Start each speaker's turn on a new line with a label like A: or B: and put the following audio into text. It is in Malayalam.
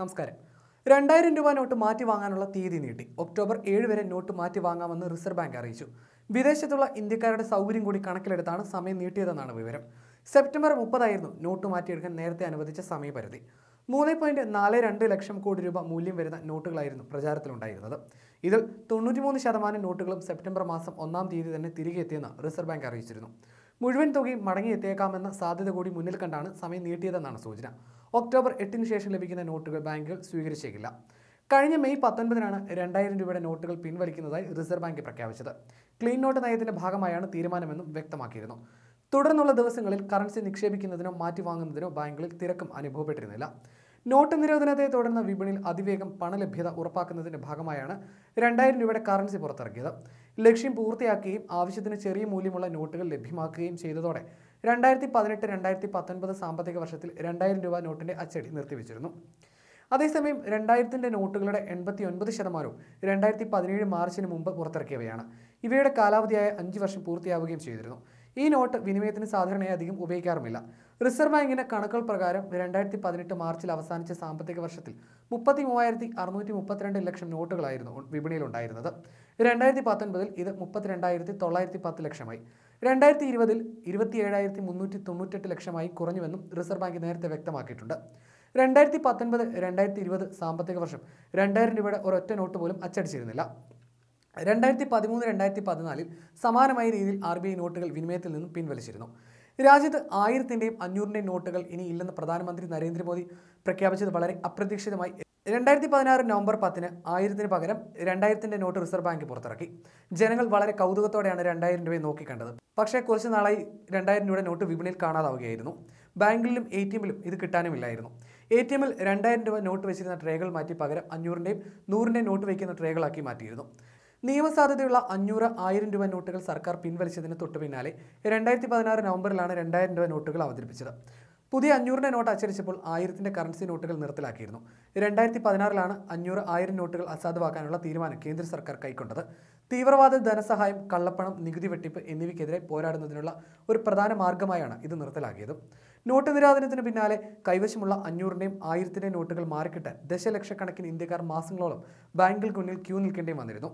A: നമസ്കാരം രണ്ടായിരം രൂപ നോട്ട് മാറ്റി വാങ്ങാനുള്ള തീയതി നീട്ടി ഒക്ടോബർ ഏഴ് വരെ നോട്ട് മാറ്റി വാങ്ങാമെന്ന് റിസർവ് ബാങ്ക് അറിയിച്ചു വിദേശത്തുള്ള ഇന്ത്യക്കാരുടെ സൗകര്യം കൂടി കണക്കിലെടുത്താണ് സമയം നീട്ടിയതെന്നാണ് വിവരം സെപ്റ്റംബർ മുപ്പതായിരുന്നു നോട്ട് മാറ്റിയെടുക്കാൻ നേരത്തെ അനുവദിച്ച സമയപരിധി മൂന്ന് പോയിന്റ് നാല് രണ്ട് ലക്ഷം കോടി രൂപ മൂല്യം വരുന്ന നോട്ടുകളായിരുന്നു പ്രചാരത്തിലുണ്ടായിരുന്നത് ഇതിൽ തൊണ്ണൂറ്റിമൂന്ന് ശതമാനം നോട്ടുകളും സെപ്റ്റംബർ മാസം ഒന്നാം തീയതി തന്നെ തിരികെ എത്തിയെന്ന് റിസർവ് ബാങ്ക് അറിയിച്ചിരുന്നു മുഴുവൻ തുകയും മടങ്ങിയെത്തിയേക്കാമെന്ന സാധ്യത കൂടി മുന്നിൽ കണ്ടാണ് സമയം നീട്ടിയതെന്നാണ് സൂചന ഒക്ടോബർ എട്ടിന് ശേഷം ലഭിക്കുന്ന നോട്ടുകൾ ബാങ്കുകൾ സ്വീകരിച്ചേക്കില്ല കഴിഞ്ഞ മെയ് പത്തൊൻപതിനാണ് രണ്ടായിരം രൂപയുടെ നോട്ടുകൾ പിൻവലിക്കുന്നതായി റിസർവ് ബാങ്ക് പ്രഖ്യാപിച്ചത് ക്ലീൻ നോട്ട് നയത്തിന്റെ ഭാഗമായാണ് തീരുമാനമെന്നും വ്യക്തമാക്കിയിരുന്നു തുടർന്നുള്ള ദിവസങ്ങളിൽ കറൻസി നിക്ഷേപിക്കുന്നതിനോ മാറ്റിവാങ്ങുന്നതിനോ ബാങ്കുകളിൽ തിരക്കും അനുഭവപ്പെട്ടിരുന്നില്ല നോട്ട് നിരോധനത്തെ തുടർന്ന് വിപണിയിൽ അതിവേഗം പണലഭ്യത ഉറപ്പാക്കുന്നതിൻ്റെ ഭാഗമായാണ് രണ്ടായിരം രൂപയുടെ കറൻസി പുറത്തിറക്കിയത് ലക്ഷ്യം പൂർത്തിയാക്കുകയും ആവശ്യത്തിന് ചെറിയ മൂല്യമുള്ള നോട്ടുകൾ ലഭ്യമാക്കുകയും ചെയ്തതോടെ രണ്ടായിരത്തി പതിനെട്ട് രണ്ടായിരത്തി പത്തൊൻപത് സാമ്പത്തിക വർഷത്തിൽ രണ്ടായിരം രൂപ നോട്ടിൻ്റെ അച്ചടി നിർത്തിവെച്ചിരുന്നു അതേസമയം രണ്ടായിരത്തിൻ്റെ നോട്ടുകളുടെ എൺപത്തി ഒൻപത് ശതമാനവും രണ്ടായിരത്തി പതിനേഴ് മാർച്ചിന് മുമ്പ് പുറത്തിറക്കിയവയാണ് ഇവയുടെ കാലാവധിയായ അഞ്ച് വർഷം പൂർത്തിയാവുകയും ചെയ്തിരുന്നു ഈ നോട്ട് വിനിമയത്തിന് സാധാരണയായി അധികം ഉപയോഗിക്കാറുമില്ല റിസർവ് ബാങ്കിൻ്റെ കണക്കുകൾ പ്രകാരം രണ്ടായിരത്തി പതിനെട്ട് മാർച്ചിൽ അവസാനിച്ച സാമ്പത്തിക വർഷത്തിൽ മുപ്പത്തി മൂവായിരത്തി അറുന്നൂറ്റി മുപ്പത്തിരണ്ട് ലക്ഷം നോട്ടുകളായിരുന്നു വിപണിയിലുണ്ടായിരുന്നത് രണ്ടായിരത്തി പത്തൊൻപതിൽ ഇത് മുപ്പത്തിരണ്ടായിരത്തി തൊള്ളായിരത്തി പത്ത് ലക്ഷമായി രണ്ടായിരത്തി ഇരുപതിൽ ഇരുപത്തി ഏഴായിരത്തി മുന്നൂറ്റി തൊണ്ണൂറ്റെട്ട് ലക്ഷമായി കുറഞ്ഞുവെന്നും റിസർവ് ബാങ്ക് നേരത്തെ വ്യക്തമാക്കിയിട്ടുണ്ട് രണ്ടായിരത്തി പത്തൊൻപത് രണ്ടായിരത്തി ഇരുപത് സാമ്പത്തിക വർഷം രണ്ടായിരം രൂപയുടെ ഒരൊറ്റ നോട്ട് പോലും അച്ചടിച്ചിരുന്നില്ല രണ്ടായിരത്തി പതിമൂന്ന് രണ്ടായിരത്തി പതിനാലിൽ സമാനമായ രീതിയിൽ ആർ ബി ഐ നോട്ടുകൾ വിനിമയത്തിൽ നിന്നും പിൻവലിച്ചിരുന്നു രാജ്യത്ത് ആയിരത്തിൻ്റെയും അഞ്ഞൂറിൻ്റെയും നോട്ടുകൾ ഇനി ഇല്ലെന്ന് പ്രധാനമന്ത്രി നരേന്ദ്രമോദി പ്രഖ്യാപിച്ചത് വളരെ അപ്രതീക്ഷിതമായി രണ്ടായിരത്തി പതിനാറ് നവംബർ പത്തിന് ആയിരത്തിന് പകരം രണ്ടായിരത്തിൻ്റെ നോട്ട് റിസർവ് ബാങ്ക് പുറത്തിറക്കി ജനങ്ങൾ വളരെ കൗതുകത്തോടെയാണ് രണ്ടായിരം രൂപയെ നോക്കിക്കണ്ടത് പക്ഷേ കുറച്ച് നാളായി രണ്ടായിരം രൂപയുടെ നോട്ട് വിപണിയിൽ കാണാതാവുകയായിരുന്നു ബാങ്കിലും എ ടി എമ്മിലും ഇത് കിട്ടാനുമില്ലായിരുന്നു എ ടി എമ്മിൽ രണ്ടായിരം രൂപ നോട്ട് വെച്ചിരുന്ന ട്രേകൾ മാറ്റി പകരം അഞ്ഞൂറിൻ്റെയും നൂറിൻ്റെയും നോട്ട് വയ്ക്കുന്ന ട്രേകളാക്കി മാറ്റിയിരുന്നു നിയമസാധ്യതയുള്ള അഞ്ഞൂറ് ആയിരം രൂപ നോട്ടുകൾ സർക്കാർ പിൻവലിച്ചതിന് തൊട്ടു പിന്നാലെ രണ്ടായിരത്തി പതിനാറ് നവംബറിലാണ് രണ്ടായിരം രൂപ നോട്ടുകൾ അവതരിപ്പിച്ചത് പുതിയ അഞ്ഞൂറിൻ്റെ നോട്ട് അച്ചടിച്ചപ്പോൾ ആയിരത്തിൻ്റെ കറൻസി നോട്ടുകൾ നിർത്തലാക്കിയിരുന്നു രണ്ടായിരത്തി പതിനാറിലാണ് അഞ്ഞൂറ് ആയിരം നോട്ടുകൾ അസാധുവാക്കാനുള്ള തീരുമാനം കേന്ദ്ര സർക്കാർ കൈക്കൊണ്ടത് തീവ്രവാദ ധനസഹായം കള്ളപ്പണം നികുതി വെട്ടിപ്പ് എന്നിവയ്ക്കെതിരെ പോരാടുന്നതിനുള്ള ഒരു പ്രധാന മാർഗമായാണ് ഇത് നിർത്തലാക്കിയത് നോട്ട് നിരോധനത്തിന് പിന്നാലെ കൈവശമുള്ള അഞ്ഞൂറിൻ്റെയും ആയിരത്തിൻ്റെയും നോട്ടുകൾ മാറിക്കിട്ടാൻ ദശലക്ഷക്കണക്കിന് ഇന്ത്യക്കാർ മാസങ്ങളോളം ബാങ്കുകൾക്ക് മുന്നിൽ ക്യൂ നിൽക്കേണ്ടിയും വന്നിരുന്നു